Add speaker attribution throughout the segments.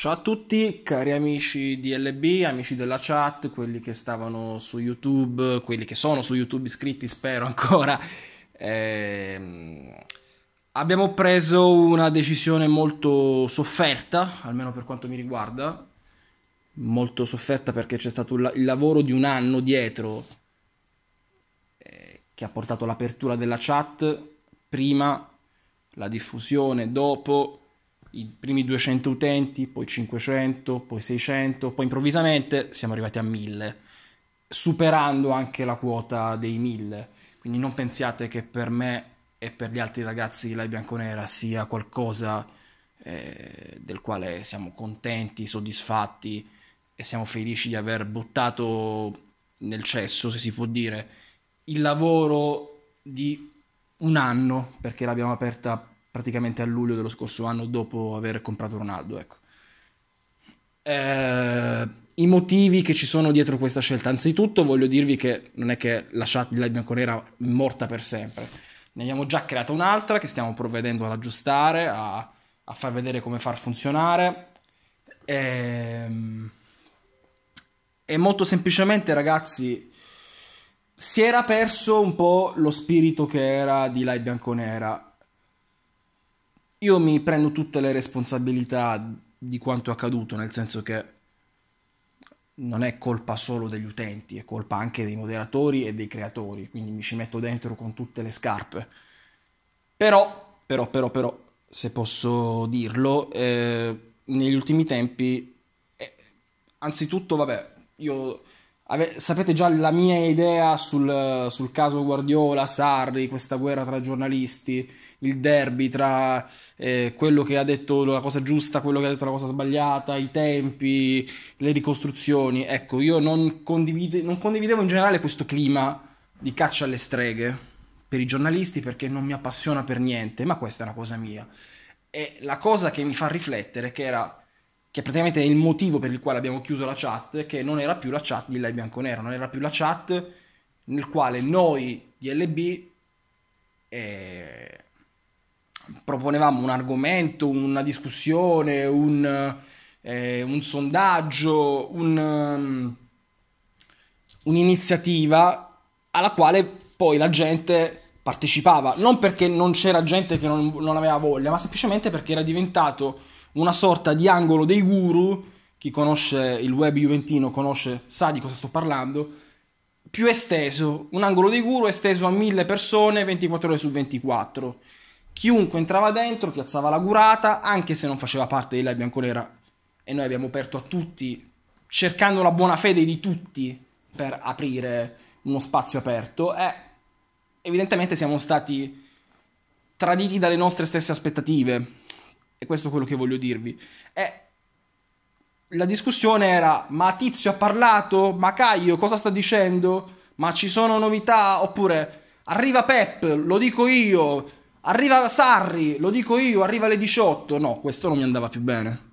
Speaker 1: Ciao a tutti, cari amici di LB, amici della chat, quelli che stavano su YouTube, quelli che sono su YouTube iscritti, spero ancora. Eh, abbiamo preso una decisione molto sofferta, almeno per quanto mi riguarda, molto sofferta perché c'è stato il lavoro di un anno dietro eh, che ha portato all'apertura della chat prima, la diffusione dopo i primi 200 utenti, poi 500, poi 600, poi improvvisamente siamo arrivati a 1000, superando anche la quota dei 1000. Quindi non pensiate che per me e per gli altri ragazzi di Lai Bianconera sia qualcosa eh, del quale siamo contenti, soddisfatti e siamo felici di aver buttato nel cesso, se si può dire, il lavoro di un anno, perché l'abbiamo aperta praticamente a luglio dello scorso anno dopo aver comprato Ronaldo. Ecco. Eh, I motivi che ci sono dietro questa scelta. Anzitutto voglio dirvi che non è che la chat lasciate la bianconera morta per sempre. Ne abbiamo già creata un'altra che stiamo provvedendo ad aggiustare, a, a far vedere come far funzionare. Ehm, e, molto semplicemente, ragazzi, si era perso un po' lo spirito che era di Lai Bianconera io mi prendo tutte le responsabilità di quanto è accaduto, nel senso che non è colpa solo degli utenti, è colpa anche dei moderatori e dei creatori, quindi mi ci metto dentro con tutte le scarpe. Però, però, però, però, se posso dirlo, eh, negli ultimi tempi, eh, anzitutto, vabbè, io Ave- sapete già la mia idea sul, sul, caso Guardiola, Sarri, questa guerra tra giornalisti, il derby tra eh, quello che ha detto la cosa giusta, quello che ha detto la cosa sbagliata, i tempi, le ricostruzioni. Ecco, io non, condivide- non condividevo in generale questo clima di caccia alle streghe per i giornalisti perché non mi appassiona per niente, ma questa è una cosa mia. E la cosa che mi fa riflettere che era che praticamente è il motivo per il quale abbiamo chiuso la chat, che non era più la chat di Lei Bianco Nero, non era più la chat nel quale noi di LB eh, proponevamo un argomento, una discussione, un, eh, un sondaggio, un, um, un'iniziativa alla quale poi la gente partecipava, non perché non c'era gente che non, non aveva voglia, ma semplicemente perché era diventato una sorta di angolo dei guru, chi conosce il web juventino conosce, sa di cosa sto parlando, più esteso, un angolo dei guru esteso a mille persone 24 ore su 24. Chiunque entrava dentro piazzava la curata, anche se non faceva parte di della biancolera. E noi abbiamo aperto a tutti, cercando la buona fede di tutti per aprire uno spazio aperto. E evidentemente siamo stati traditi dalle nostre stesse aspettative e questo è quello che voglio dirvi, è la discussione era ma Tizio ha parlato? Ma Caio cosa sta dicendo? Ma ci sono novità? Oppure arriva Pep, lo dico io, arriva Sarri, lo dico io, arriva alle 18. No, questo non mi andava più bene.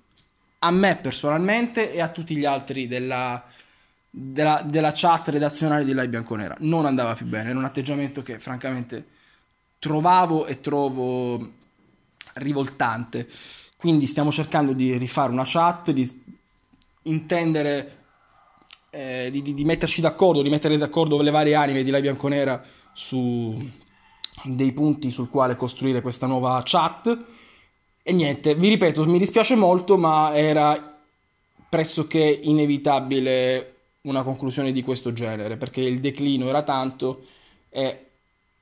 Speaker 1: A me personalmente e a tutti gli altri della, della, della chat redazionale di Lai Bianconera. Non andava più bene, era un atteggiamento che francamente trovavo e trovo rivoltante. Quindi stiamo cercando di rifare una chat, di intendere, eh, di, di, di, metterci d'accordo, di mettere d'accordo le varie anime di Lai Bianconera su dei punti sul quale costruire questa nuova chat. E niente, vi ripeto, mi dispiace molto, ma era pressoché inevitabile una conclusione di questo genere, perché il declino era tanto e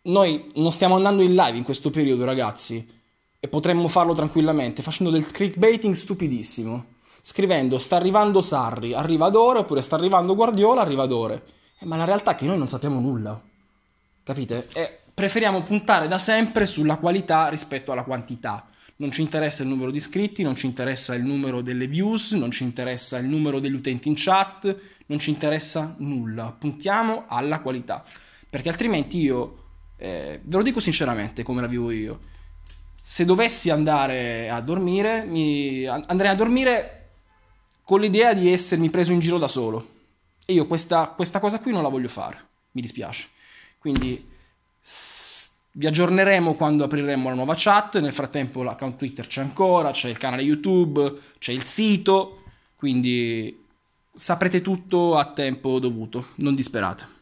Speaker 1: noi non stiamo andando in live in questo periodo, ragazzi e potremmo farlo tranquillamente facendo del clickbaiting stupidissimo, scrivendo sta arrivando Sarri, arriva Dore, oppure sta arrivando Guardiola, arriva Dore. Eh, ma la realtà è che noi non sappiamo nulla, capite? E preferiamo puntare da sempre sulla qualità rispetto alla quantità. Non ci interessa il numero di iscritti, non ci interessa il numero delle views, non ci interessa il numero degli utenti in chat, non ci interessa nulla. Puntiamo alla qualità. Perché altrimenti io, eh, ve lo dico sinceramente come la vivo io, se dovessi andare a dormire, mi... andrei a dormire con l'idea di essermi preso in giro da solo. E io questa, questa cosa qui non la voglio fare, mi dispiace. Quindi vi aggiorneremo quando apriremo la nuova chat, nel frattempo l'account Twitter c'è ancora, c'è il canale YouTube, c'è il sito, quindi saprete tutto a tempo dovuto, non disperate.